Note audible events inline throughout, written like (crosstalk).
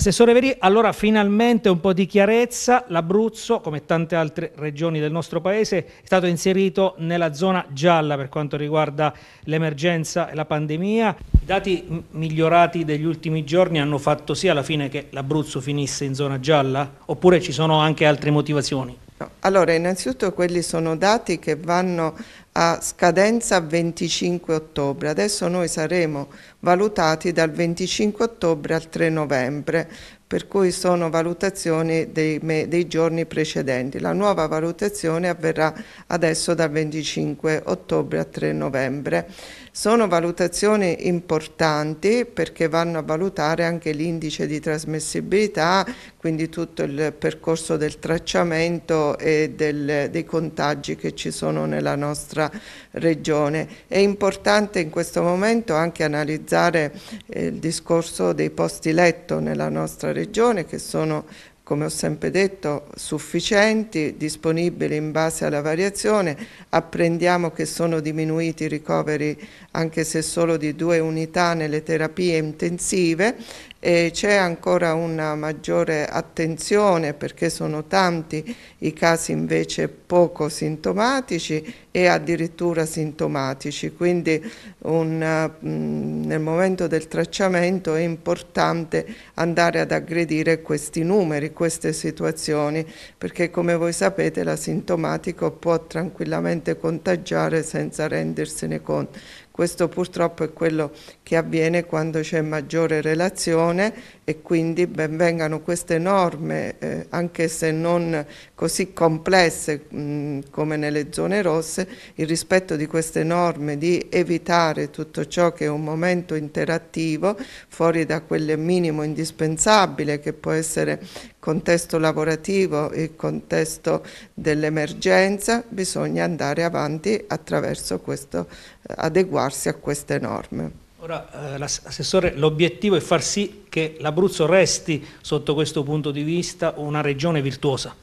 Assessore Verì, allora finalmente un po' di chiarezza, l'Abruzzo come tante altre regioni del nostro paese è stato inserito nella zona gialla per quanto riguarda l'emergenza e la pandemia. I dati migliorati degli ultimi giorni hanno fatto sì alla fine che l'Abruzzo finisse in zona gialla oppure ci sono anche altre motivazioni? Allora, innanzitutto quelli sono dati che vanno a scadenza 25 ottobre. Adesso noi saremo valutati dal 25 ottobre al 3 novembre, per cui sono valutazioni dei, dei giorni precedenti. La nuova valutazione avverrà adesso dal 25 ottobre al 3 novembre. Sono valutazioni importanti perché vanno a valutare anche l'indice di trasmissibilità, quindi tutto il percorso del tracciamento e del, dei contagi che ci sono nella nostra nostra regione. È importante in questo momento anche analizzare eh, il discorso dei posti letto nella nostra regione che sono come ho sempre detto, sufficienti, disponibili in base alla variazione. Apprendiamo che sono diminuiti i ricoveri anche se solo di due unità nelle terapie intensive e c'è ancora una maggiore attenzione perché sono tanti i casi invece poco sintomatici e addirittura sintomatici, quindi un, mm, nel momento del tracciamento è importante andare ad aggredire questi numeri, queste situazioni, perché come voi sapete l'asintomatico può tranquillamente contagiare senza rendersene conto. Questo purtroppo è quello che avviene quando c'è maggiore relazione Nazione e quindi ben vengano queste norme, eh, anche se non così complesse mh, come nelle zone rosse, il rispetto di queste norme, di evitare tutto ciò che è un momento interattivo, fuori da quel minimo indispensabile che può essere contesto lavorativo, il contesto dell'emergenza, bisogna andare avanti attraverso questo, eh, adeguarsi a queste norme. Ora, eh, Assessore, l'obiettivo è far sì che l'Abruzzo resti, sotto questo punto di vista, una regione virtuosa.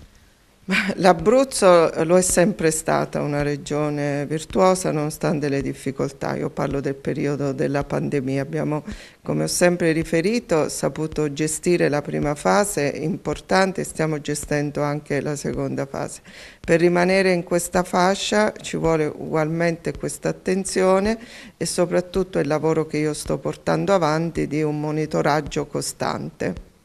(laughs) L'Abruzzo lo è sempre stata una regione virtuosa nonostante le difficoltà, io parlo del periodo della pandemia, abbiamo come ho sempre riferito saputo gestire la prima fase importante, e stiamo gestendo anche la seconda fase. Per rimanere in questa fascia ci vuole ugualmente questa attenzione e soprattutto il lavoro che io sto portando avanti di un monitoraggio costante.